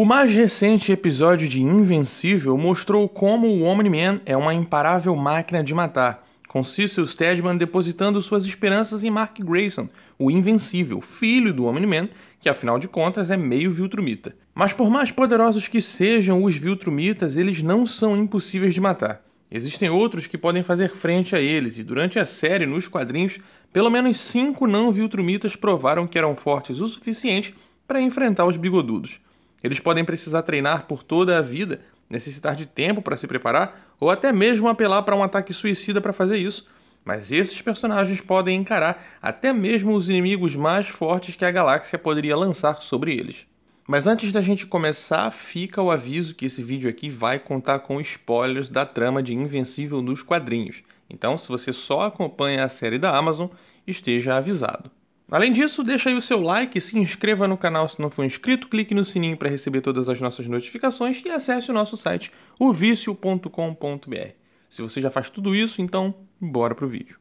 O mais recente episódio de Invencível mostrou como o Omni-Man é uma imparável máquina de matar, com Cecil Stedman depositando suas esperanças em Mark Grayson, o Invencível, filho do Omni-Man, que afinal de contas é meio Viltrumita. Mas por mais poderosos que sejam os Viltrumitas, eles não são impossíveis de matar. Existem outros que podem fazer frente a eles, e durante a série, nos quadrinhos, pelo menos cinco não Viltrumitas provaram que eram fortes o suficiente para enfrentar os bigodudos. Eles podem precisar treinar por toda a vida, necessitar de tempo para se preparar ou até mesmo apelar para um ataque suicida para fazer isso. Mas esses personagens podem encarar até mesmo os inimigos mais fortes que a galáxia poderia lançar sobre eles. Mas antes da gente começar, fica o aviso que esse vídeo aqui vai contar com spoilers da trama de Invencível nos quadrinhos. Então, se você só acompanha a série da Amazon, esteja avisado. Além disso, deixa aí o seu like, se inscreva no canal se não for inscrito, clique no sininho para receber todas as nossas notificações e acesse o nosso site, ovicio.com.br. Se você já faz tudo isso, então bora pro vídeo.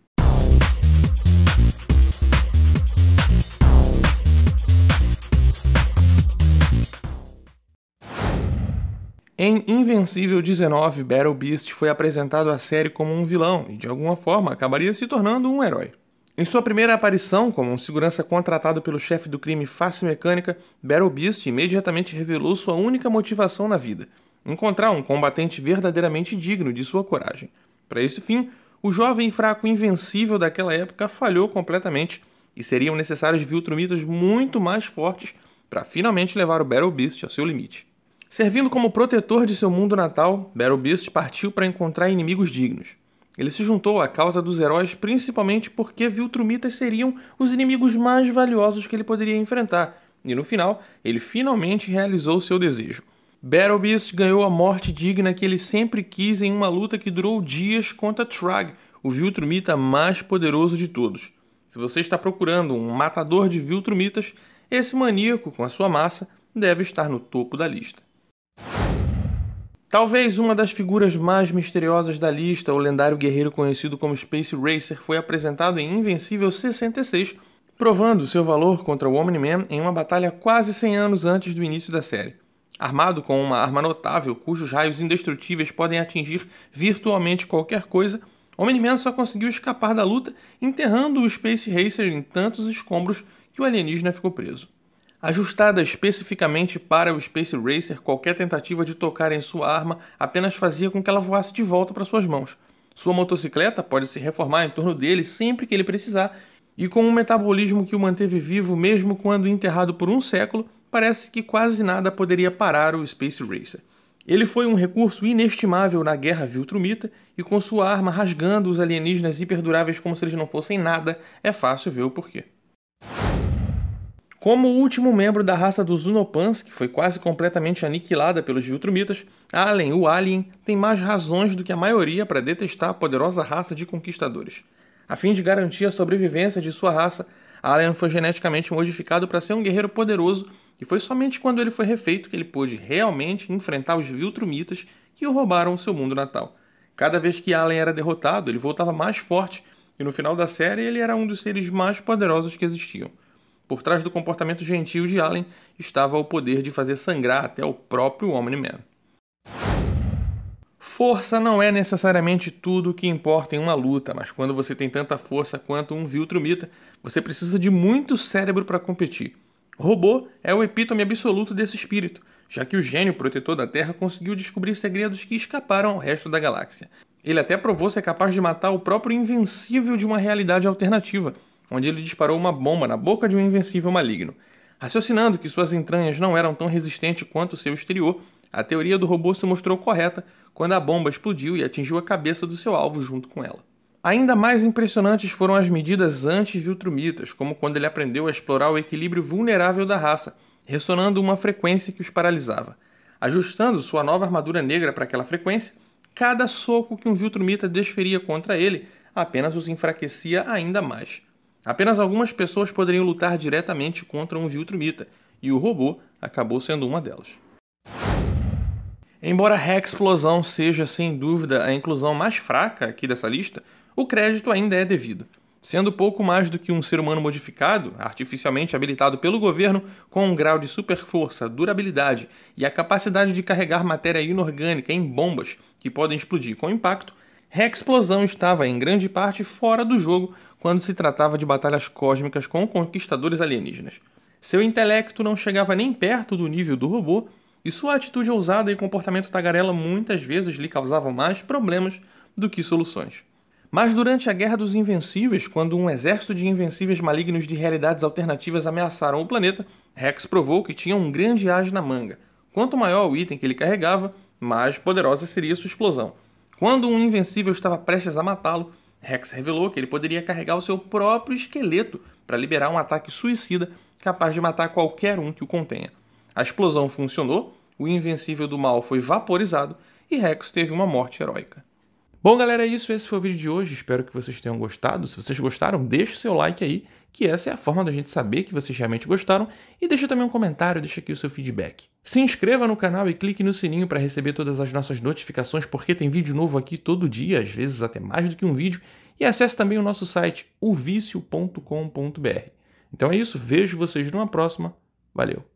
Em Invencível 19, Battle Beast foi apresentado à série como um vilão e, de alguma forma, acabaria se tornando um herói. Em sua primeira aparição como um segurança contratado pelo chefe do crime Face Mecânica, Battle Beast imediatamente revelou sua única motivação na vida: encontrar um combatente verdadeiramente digno de sua coragem. Para esse fim, o jovem fraco invencível daquela época falhou completamente e seriam necessários Viltrumitas muito mais fortes para finalmente levar o Battle Beast ao seu limite. Servindo como protetor de seu mundo natal, Battle Beast partiu para encontrar inimigos dignos. Ele se juntou à causa dos heróis principalmente porque Viltrumitas seriam os inimigos mais valiosos que ele poderia enfrentar, e no final, ele finalmente realizou seu desejo. Battle Beast ganhou a morte digna que ele sempre quis em uma luta que durou dias contra Trag, o Viltrumita mais poderoso de todos. Se você está procurando um matador de Viltrumitas, esse maníaco com a sua massa deve estar no topo da lista. Talvez uma das figuras mais misteriosas da lista, o lendário guerreiro conhecido como Space Racer, foi apresentado em Invencível 66, provando seu valor contra o Omni-Man em uma batalha quase 100 anos antes do início da série. Armado com uma arma notável, cujos raios indestrutíveis podem atingir virtualmente qualquer coisa, Omni-Man só conseguiu escapar da luta enterrando o Space Racer em tantos escombros que o alienígena ficou preso. Ajustada especificamente para o Space Racer, qualquer tentativa de tocar em sua arma apenas fazia com que ela voasse de volta para suas mãos. Sua motocicleta pode se reformar em torno dele sempre que ele precisar, e com um metabolismo que o manteve vivo mesmo quando enterrado por um século, parece que quase nada poderia parar o Space Racer. Ele foi um recurso inestimável na guerra viltrumita, e com sua arma rasgando os alienígenas hiperduráveis como se eles não fossem nada, é fácil ver o porquê. Como último membro da raça dos Unopans, que foi quase completamente aniquilada pelos Viltrumitas, Allen, o Alien, tem mais razões do que a maioria para detestar a poderosa raça de conquistadores. A fim de garantir a sobrevivência de sua raça, Alien foi geneticamente modificado para ser um guerreiro poderoso, e foi somente quando ele foi refeito que ele pôde realmente enfrentar os Viltrumitas que o roubaram o seu mundo natal. Cada vez que Allen era derrotado, ele voltava mais forte, e no final da série ele era um dos seres mais poderosos que existiam. Por trás do comportamento gentil de Allen estava o poder de fazer sangrar até o próprio Omni-Man. Força não é necessariamente tudo o que importa em uma luta, mas quando você tem tanta força quanto um Viltrumita, você precisa de muito cérebro para competir. Robô é o epítome absoluto desse espírito, já que o gênio protetor da Terra conseguiu descobrir segredos que escaparam ao resto da galáxia. Ele até provou ser capaz de matar o próprio invencível de uma realidade alternativa, onde ele disparou uma bomba na boca de um invencível maligno. Raciocinando que suas entranhas não eram tão resistentes quanto seu exterior, a teoria do robô se mostrou correta quando a bomba explodiu e atingiu a cabeça do seu alvo junto com ela. Ainda mais impressionantes foram as medidas anti-viltrumitas, como quando ele aprendeu a explorar o equilíbrio vulnerável da raça, ressonando uma frequência que os paralisava. Ajustando sua nova armadura negra para aquela frequência, cada soco que um viltrumita desferia contra ele apenas os enfraquecia ainda mais. Apenas algumas pessoas poderiam lutar diretamente contra um Viltrumita, e o robô acabou sendo uma delas. Embora a Hexplosão seja sem dúvida a inclusão mais fraca aqui dessa lista, o crédito ainda é devido. Sendo pouco mais do que um ser humano modificado, artificialmente habilitado pelo governo com um grau de superforça, durabilidade e a capacidade de carregar matéria inorgânica em bombas que podem explodir com impacto, Rexplosão estava em grande parte fora do jogo quando se tratava de batalhas cósmicas com conquistadores alienígenas. Seu intelecto não chegava nem perto do nível do robô, e sua atitude ousada e comportamento tagarela muitas vezes lhe causavam mais problemas do que soluções. Mas durante a Guerra dos Invencíveis, quando um exército de invencíveis malignos de realidades alternativas ameaçaram o planeta, Rex provou que tinha um grande as na manga. Quanto maior o item que ele carregava, mais poderosa seria sua explosão. Quando um invencível estava prestes a matá-lo, Rex revelou que ele poderia carregar o seu próprio esqueleto para liberar um ataque suicida capaz de matar qualquer um que o contenha. A explosão funcionou, o invencível do mal foi vaporizado e Rex teve uma morte heróica. Bom, galera, é isso. Esse foi o vídeo de hoje. Espero que vocês tenham gostado. Se vocês gostaram, deixe o seu like aí, que essa é a forma da gente saber que vocês realmente gostaram. E deixa também um comentário, deixa aqui o seu feedback. Se inscreva no canal e clique no sininho para receber todas as nossas notificações, porque tem vídeo novo aqui todo dia, às vezes até mais do que um vídeo. E acesse também o nosso site, ovicio.com.br. Então é isso. Vejo vocês numa próxima. Valeu!